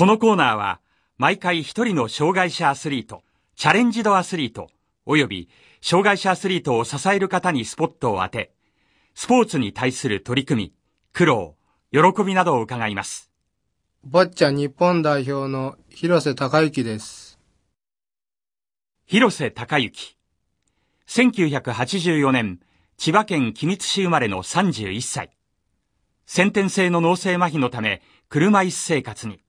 このコーナーは毎回一人の障害者アスリート、チャレンジドアスリート、及び障害者アスリートを支える方にスポットを当て、スポーツに対する取り組み、苦労、喜びなどを伺います。ボッチャ日本代表の広瀬隆之です。広瀬隆之。1984年、千葉県君津市生まれの31歳。先天性の脳性麻痺のため、車椅子生活に。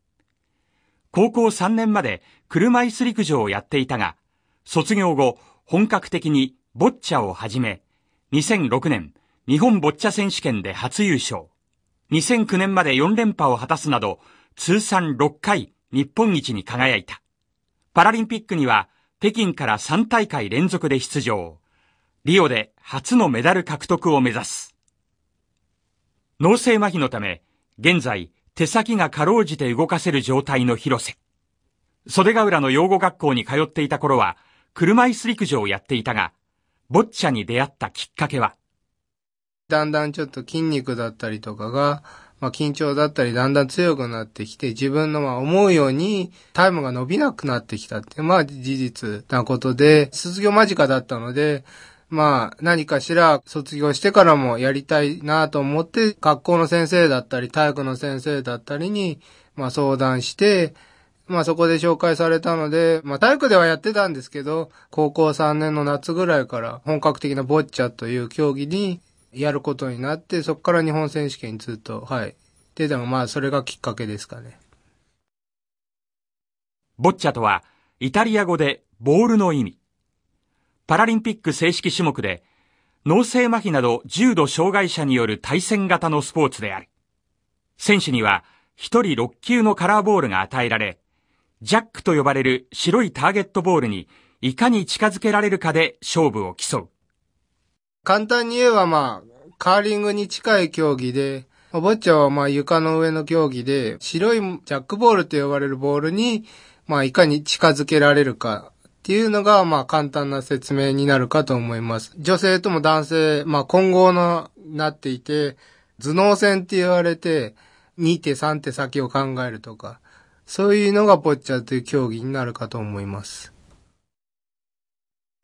高校3年まで車椅子陸上をやっていたが、卒業後、本格的にボッチャを始め、2006年、日本ボッチャ選手権で初優勝。2009年まで4連覇を果たすなど、通算6回日本一に輝いた。パラリンピックには北京から3大会連続で出場。リオで初のメダル獲得を目指す。脳性麻痺のため、現在、手先がかろうじて動かせる状態の広瀬。袖ヶ浦の養護学校に通っていた頃は、車椅子陸上をやっていたが、ボッチャに出会ったきっかけは、だんだんちょっと筋肉だったりとかが、まあ、緊張だったりだんだん強くなってきて、自分のまあ思うようにタイムが伸びなくなってきたって、まあ事実なことで、卒業間近だったので、まあ、何かしら卒業してからもやりたいなと思って、学校の先生だったり、体育の先生だったりに、まあ相談して、まあそこで紹介されたので、まあ体育ではやってたんですけど、高校3年の夏ぐらいから本格的なボッチャという競技にやることになって、そこから日本選手権にずっと、はい。で、でもまあそれがきっかけですかね。ボッチャとは、イタリア語でボールの意味。パラリンピック正式種目で、脳性麻痺など重度障害者による対戦型のスポーツである。選手には1人6球のカラーボールが与えられ、ジャックと呼ばれる白いターゲットボールにいかに近づけられるかで勝負を競う。簡単に言えばまあ、カーリングに近い競技で、ボッチャはまあ床の上の競技で、白いジャックボールと呼ばれるボールに、まあいかに近づけられるかっていうのが、まあ簡単な説明になるかと思います。女性とも男性、まあ混合のなっていて、頭脳戦って言われて、2手3手先を考えるとか、そういうのがポッチャという競技になるかと思います。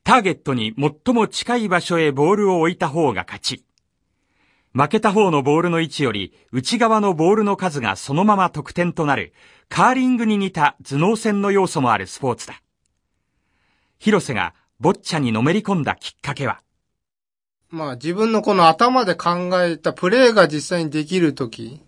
ターゲットに最も近い場所へボールを置いた方が勝ち。負けた方のボールの位置より内側のボールの数がそのまま得点となる、カーリングに似た頭脳戦の要素もあるスポーツだ。広瀬がボッチャにのめり込んだきっかけはまあ自分のこの頭で考えたプレーが実際にできるとき、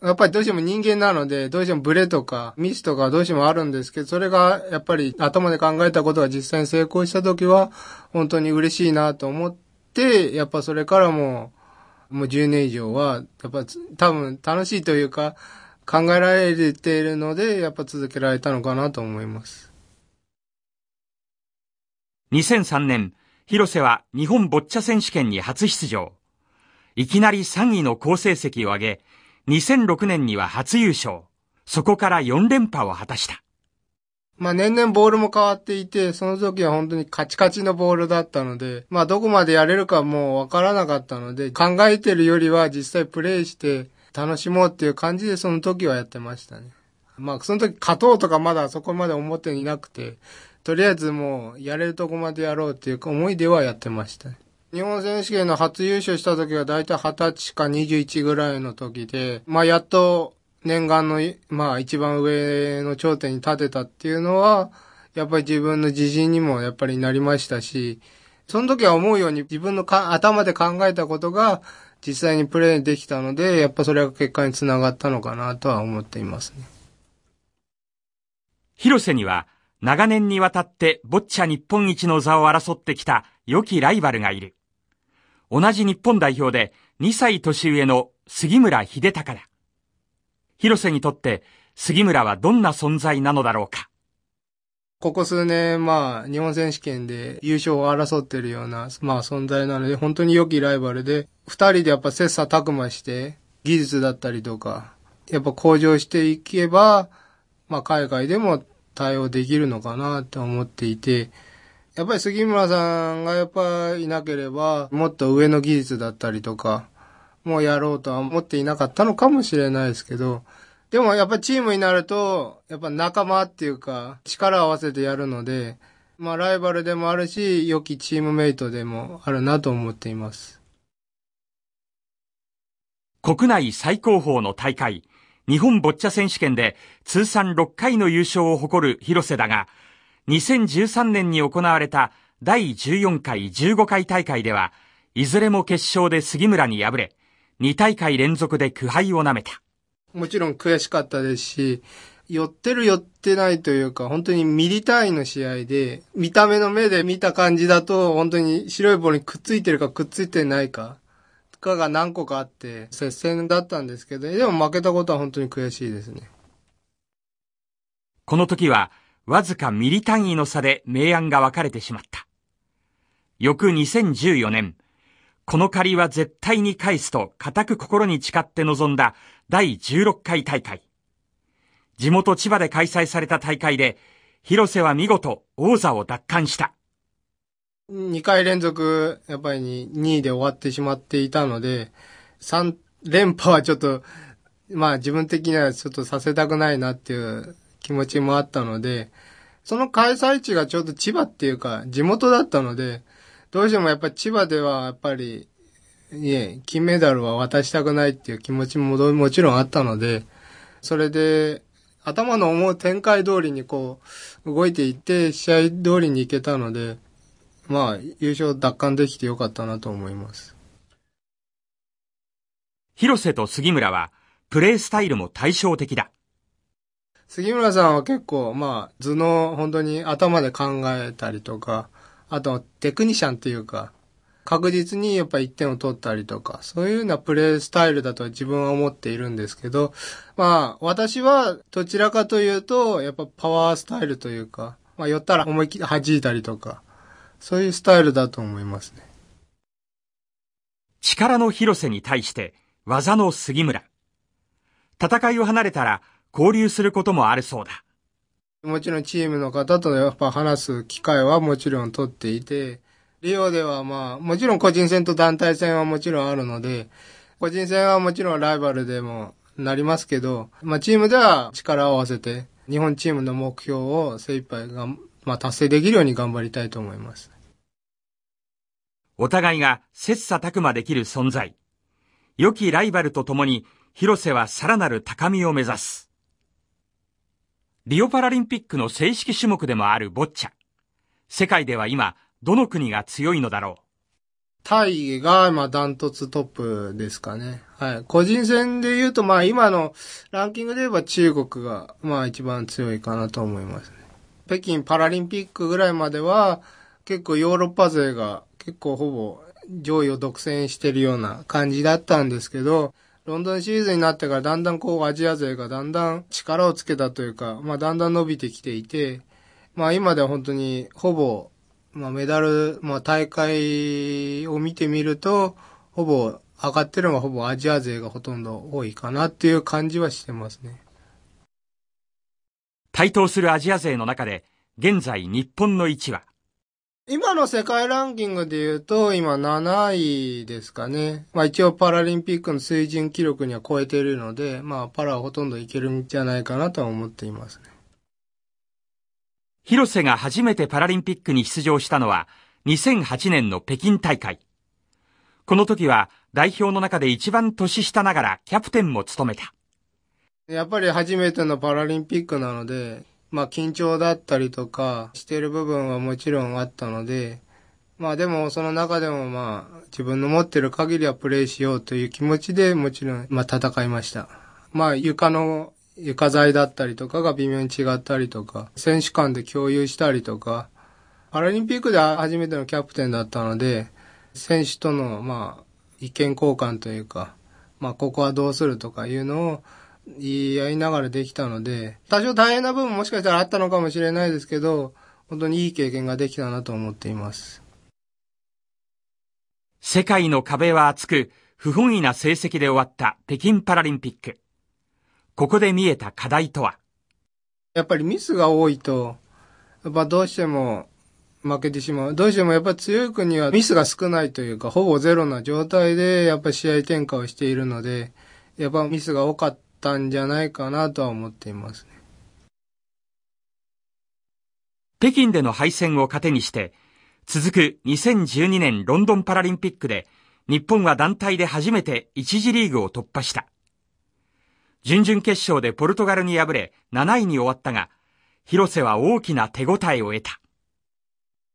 やっぱりどうしても人間なので、どうしてもブレとかミスとかどうしてもあるんですけど、それがやっぱり頭で考えたことが実際に成功したときは、本当に嬉しいなと思って、やっぱそれからも、もう10年以上は、やっぱ多分楽しいというか、考えられているので、やっぱ続けられたのかなと思います。2003年、広瀬は日本ボッチャ選手権に初出場。いきなり3位の好成績を上げ、2006年には初優勝。そこから4連覇を果たした。まあ年々ボールも変わっていて、その時は本当にカチカチのボールだったので、まあどこまでやれるかもうわからなかったので、考えてるよりは実際プレイして楽しもうっていう感じでその時はやってましたね。まあその時勝とうとかまだそこまで思っていなくて、とりあえずもうやれるとこまでやろうっていう思いではやってました、日本選手権の初優勝した時は大体二十歳か21ぐらいの時で、まあやっと念願の、まあ一番上の頂点に立てたっていうのは、やっぱり自分の自信にもやっぱりなりましたし、その時は思うように自分のか頭で考えたことが実際にプレイできたので、やっぱそれが結果につながったのかなとは思っていますね。広瀬には長年にわたってボッチャ日本一の座を争ってきた良きライバルがいる。同じ日本代表で2歳年上の杉村秀隆だ。広瀬にとって杉村はどんな存在なのだろうか。ここ数年、まあ、日本選手権で優勝を争ってるような、まあ、存在なので、本当に良きライバルで、二人でやっぱ切磋琢磨して、技術だったりとか、やっぱ向上していけば、まあ、海外でも対応できるのかなと思っていて、やっぱり杉村さんがやっぱいなければ、もっと上の技術だったりとか、もうやろうとは思っていなかったのかもしれないですけど、でもやっぱチームになると、やっぱ仲間っていうか、力を合わせてやるので、まあライバルでもあるし、良きチームメイトでもあるなと思っています。国内最高峰の大会、日本ボッチャ選手権で通算6回の優勝を誇る広瀬だが、2013年に行われた第14回15回大会では、いずれも決勝で杉村に敗れ、2大会連続で苦杯を舐めた。もちろん悔しかったですし、寄ってる寄ってないというか、本当にミリ単位の試合で、見た目の目で見た感じだと、本当に白いボールにくっついてるかくっついてないか果が何個かあって、接戦だったんですけど、でも負けたことは本当に悔しいですね。この時は、わずかミリ単位の差で明暗が分かれてしまった。翌2014年、この借りは絶対に返すと固く心に誓って臨んだ第16回大会。地元千葉で開催された大会で、広瀬は見事王座を奪還した。2回連続、やっぱり2位で終わってしまっていたので、3連覇はちょっと、まあ自分的にはちょっとさせたくないなっていう気持ちもあったので、その開催地がちょうど千葉っていうか、地元だったので、どうしてもやっぱ千葉ではやっぱり、いえ、金メダルは渡したくないっていう気持ちももちろんあったので、それで、頭の思う展開通りにこう、動いていって、試合通りに行けたので、まあ、優勝奪還できてよかったなと思います。広瀬と杉村は、プレースタイルも対照的だ。杉村さんは結構、まあ、頭脳、本当に頭で考えたりとか、あと、テクニシャンっていうか、確実にやっぱ1点を取ったりとか、そういうようなプレースタイルだと自分は思っているんですけど、まあ、私はどちらかというと、やっぱパワースタイルというか、まあ、寄ったら思い切り弾いたりとか、そういうスタイルだと思いますね。力の広瀬に対して技の杉村。戦いを離れたら交流することもあるそうだ。もちろんチームの方とやっぱ話す機会はもちろん取っていて、リオではまあ、もちろん個人戦と団体戦はもちろんあるので、個人戦はもちろんライバルでもなりますけど、まあチームでは力を合わせて、日本チームの目標を精一杯が、まあ達成できるように頑張りたいと思います。お互いが切磋琢磨できる存在。良きライバルと共に、広瀬はさらなる高みを目指す。リオパラリンピックの正式種目でもあるボッチャ。世界では今、どの国が強いのだろうタイが、まあ、ダントツトップですかね。はい。個人戦で言うと、まあ、今のランキングで言えば中国が、まあ、一番強いかなと思いますね。北京パラリンピックぐらいまでは、結構ヨーロッパ勢が結構ほぼ上位を独占してるような感じだったんですけど、ロンドンシリーズになってからだんだんこうアジア勢がだんだん力をつけたというか、まあだんだん伸びてきていて、まあ今では本当にほぼ、まあメダル、まあ大会を見てみると、ほぼ上がってるのはほぼアジア勢がほとんど多いかなっていう感じはしてますね。台頭するアジア勢の中で、現在日本の位置は今の世界ランキングで言うと、今7位ですかね。まあ一応パラリンピックの水準記録には超えているので、まあパラはほとんどいけるんじゃないかなとは思っていますね。広瀬が初めてパラリンピックに出場したのは2008年の北京大会。この時は代表の中で一番年下ながらキャプテンも務めた。やっぱり初めてのパラリンピックなので、まあ緊張だったりとかしてる部分はもちろんあったので、まあでもその中でもまあ自分の持ってる限りはプレイしようという気持ちでもちろんまあ戦いました。まあ床の床材だったりとかが微妙に違ったりとか、選手間で共有したりとか、パラリンピックで初めてのキャプテンだったので、選手とのまあ意見交換というか、まあここはどうするとかいうのをいやりながらできたので、多少大変な部分もしかしたらあったのかもしれないですけど、本当にいい経験ができたなと思っています。世界の壁は厚く、不本意な成績で終わった北京パラリンピック。ここで見えた課題とはやっぱりミスが多いと、やっぱどうしても負けてしまう。どうしてもやっぱ強い国はミスが少ないというか、ほぼゼロな状態でやっぱ試合展開をしているので、やっぱミスが多かったんじゃないかなとは思っていますね。北京での敗戦を糧にして、続く2012年ロンドンパラリンピックで、日本は団体で初めて1次リーグを突破した。準々決勝でポルトガルに敗れ7位に終わったが、広瀬は大きな手応えを得た。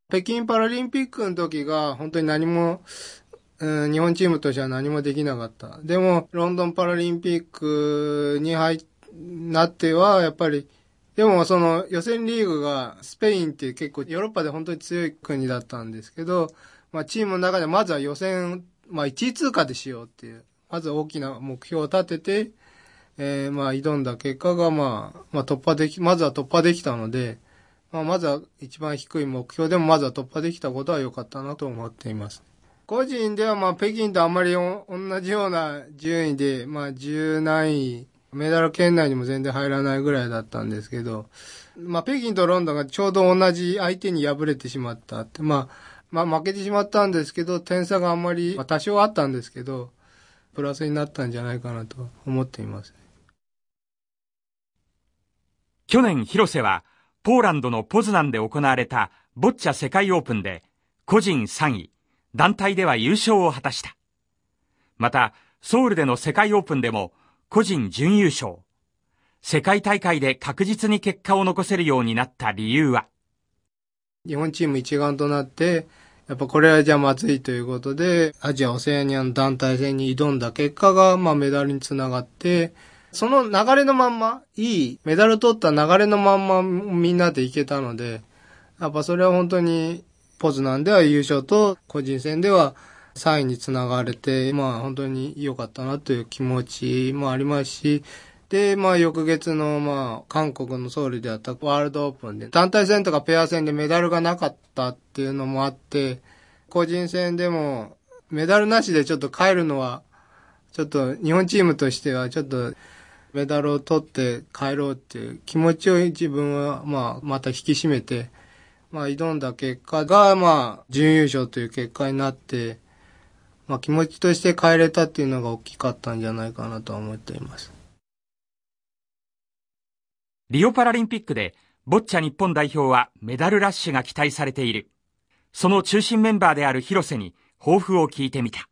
北京パラリンピックの時が本当に何もうん、日本チームとしては何もできなかった。でも、ロンドンパラリンピックに入なっては、やっぱり、でもその予選リーグがスペインって結構ヨーロッパで本当に強い国だったんですけど、まあチームの中でまずは予選、まあ1位通過でしようっていう、まず大きな目標を立てて、えー、まあ挑んだ結果がまあ、まあ突破でき、まずは突破できたので、まあまずは一番低い目標でもまずは突破できたことは良かったなと思っています。個人ではまあ北京とあんまり同じような順位で、まあ10位、メダル圏内にも全然入らないぐらいだったんですけど、まあ北京とロンドンがちょうど同じ相手に敗れてしまったって、まあ、まあ負けてしまったんですけど、点差があんまり、まあ、多少あったんですけど、プラスになったんじゃないかなと思っています。去年広瀬は、ポーランドのポズナンで行われたボッチャ世界オープンで、個人3位、団体では優勝を果たした。また、ソウルでの世界オープンでも個人準優勝。世界大会で確実に結果を残せるようになった理由は日本チーム一丸となって、やっぱこれはじゃまずいということで、アジア・オセアニアの団体戦に挑んだ結果が、まあメダルにつながって、その流れのまんま、いいメダル取った流れのまんまみんなでいけたので、やっぱそれは本当にポズナンでは優勝と、個人戦では3位につながれて、まあ本当に良かったなという気持ちもありますし、で、まあ、翌月の、まあ、韓国のソウルであったワールドオープンで、団体戦とかペア戦でメダルがなかったっていうのもあって、個人戦でも、メダルなしでちょっと帰るのは、ちょっと日本チームとしては、ちょっと、メダルを取って帰ろうっていう気持ちを自分は、まあ、また引き締めて、まあ、挑んだ結果が、まあ、準優勝という結果になって、まあ、気持ちとして変えれたっていうのが大きかったんじゃないかなとは思っています。リオパラリンピックで、ボッチャ日本代表はメダルラッシュが期待されている。その中心メンバーである広瀬に抱負を聞いてみた。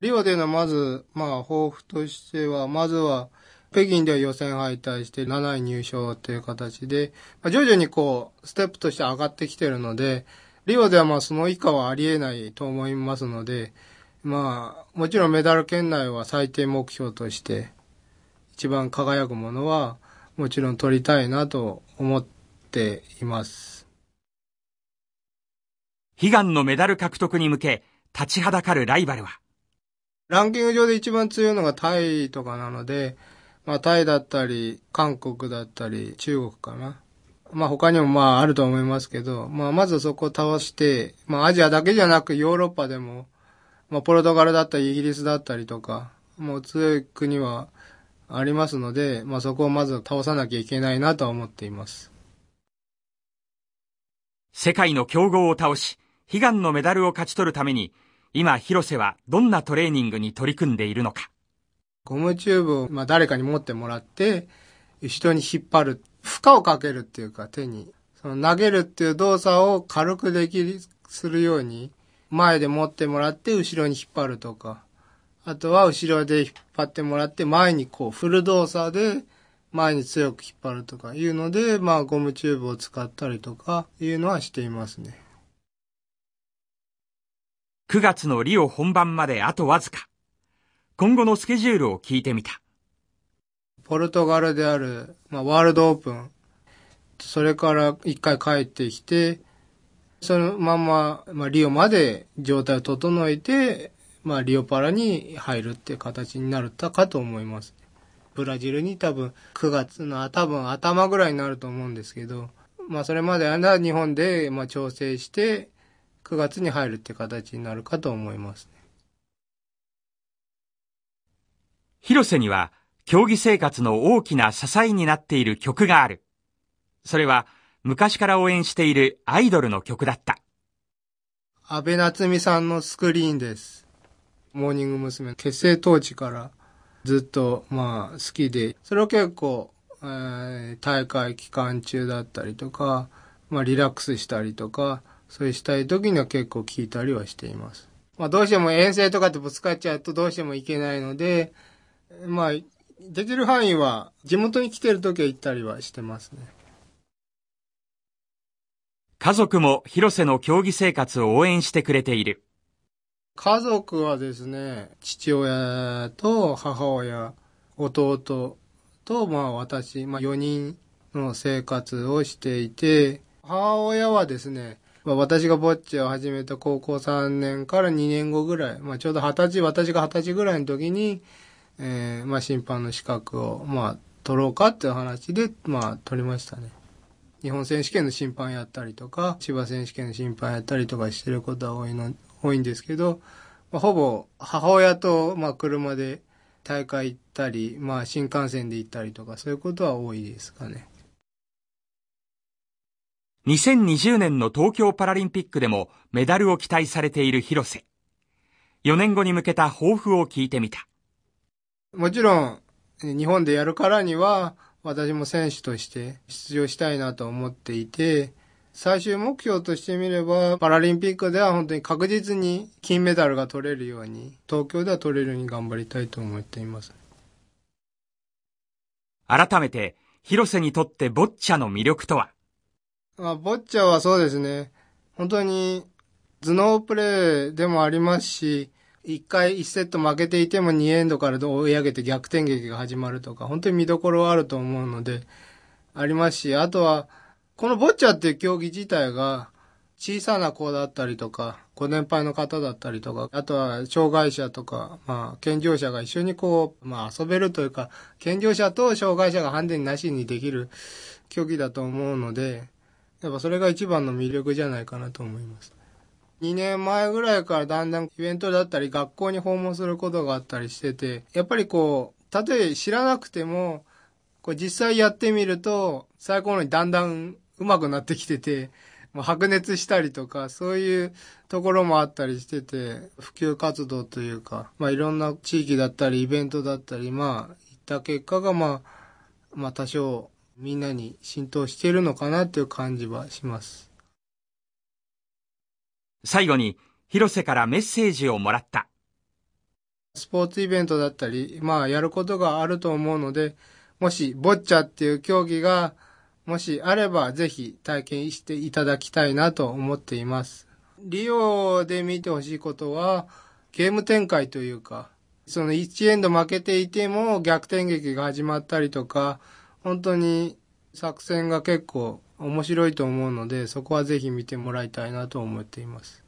リオでのまず、まあ、抱負としては、まずは、北京では予選敗退して7位入賞という形で、まあ、徐々にこう、ステップとして上がってきてるので、リオではまあその以下はありえないと思いますので、まあ、もちろんメダル圏内は最低目標として、一番輝くものは、もちろん取りたいなと思っています。悲願のメダル獲得に向け、立ちはだかるライバルはランキング上で一番強いのがタイとかなので、まあ、タイだったり、韓国だったり、中国かな。まあ、他にもまあ、あると思いますけど、まあ、まずそこを倒して、まあ、アジアだけじゃなくヨーロッパでも、まあ、ポルトガルだったり、イギリスだったりとか、もう強い国はありますので、まあ、そこをまず倒さなきゃいけないなと思っています。世界の強豪を倒し、悲願のメダルを勝ち取るために、今、広瀬はどんなトレーニングに取り組んでいるのか。ゴムチューブを、まあ、誰かに持ってもらって、後ろに引っ張る。負荷をかけるっていうか、手に。その投げるっていう動作を軽くできる、するように、前で持ってもらって、後ろに引っ張るとか。あとは、後ろで引っ張ってもらって、前にこう、振る動作で、前に強く引っ張るとかいうので、まあ、ゴムチューブを使ったりとかいうのはしていますね。9月のリオ本番まであとわずか。今後のスケジュールを聞いてみた。ポルトガルである、まあ、ワールドオープン、それから一回帰ってきて、そのまま、まあ、リオまで状態を整えて、まあ、リオパラに入るって形になるかと思います。ブラジルに多分9月の多分頭ぐらいになると思うんですけど、まあ、それまでは日本でまあ調整して9月に入るって形になるかと思います。広瀬には競技生活の大きな支えになっている曲がある。それは昔から応援しているアイドルの曲だった。安倍夏美さんのスクリーンです。モーニング娘。結成当時からずっとまあ好きで、それを結構、えー、大会期間中だったりとか、まあリラックスしたりとか、そういうしたい時には結構聴いたりはしています。まあどうしても遠征とかってぶつかっちゃうとどうしてもいけないので、まあ、できる範囲は、地元に来てる時は行ったりはしてますね。家族も広瀬の競技生活を応援してくれている。家族はですね、父親と母親、弟と、まあ私、まあ4人の生活をしていて、母親はですね、まあ、私がボッチャを始めた高校3年から2年後ぐらい、まあちょうど20歳、私が20歳ぐらいの時に、えー、まあ審判の資格を、まあ取ろうかっていう話で、まあ取りましたね。日本選手権の審判やったりとか、千葉選手権の審判やったりとかしてることは多いの、多いんですけど、まあ、ほぼ母親と、まあ車で大会行ったり、まあ新幹線で行ったりとか、そういうことは多いですかね。2020年の東京パラリンピックでもメダルを期待されている広瀬。4年後に向けた抱負を聞いてみた。もちろん、日本でやるからには、私も選手として出場したいなと思っていて、最終目標としてみれば、パラリンピックでは本当に確実に金メダルが取れるように、東京では取れるように頑張りたいと思っています。改めて、広瀬にとってボッチャの魅力とはあボッチャはそうですね。本当に頭脳プレーでもありますし、1回1セット負けていても2エンドから追い上げて逆転劇が始まるとか、本当に見どころはあると思うので、ありますし、あとは、このボッチャっていう競技自体が、小さな子だったりとか、ご年配の方だったりとか、あとは障害者とか、まあ、健常者が一緒にこう、まあ遊べるというか、健常者と障害者がハンデなしにできる競技だと思うので、やっぱそれが一番の魅力じゃないかなと思います。2年前ぐらいからだんだんイベントだったり学校に訪問することがあったりしてて、やっぱりこう、たとえ知らなくても、こう実際やってみると、最高のにだんだん上手くなってきてて、白熱したりとか、そういうところもあったりしてて、普及活動というか、まあいろんな地域だったりイベントだったり、まあ行った結果がまあ、まあ多少みんなに浸透しているのかなっていう感じはします。最後に、広瀬からメッセージをもらった。スポーツイベントだったり、まあ、やることがあると思うので、もし、ボッチャっていう競技が、もしあれば、ぜひ体験していただきたいなと思っています。リオで見てほしいことは、ゲーム展開というか、その1エンド負けていても逆転劇が始まったりとか、本当に作戦が結構面白いと思うのでそこはぜひ見てもらいたいなと思っています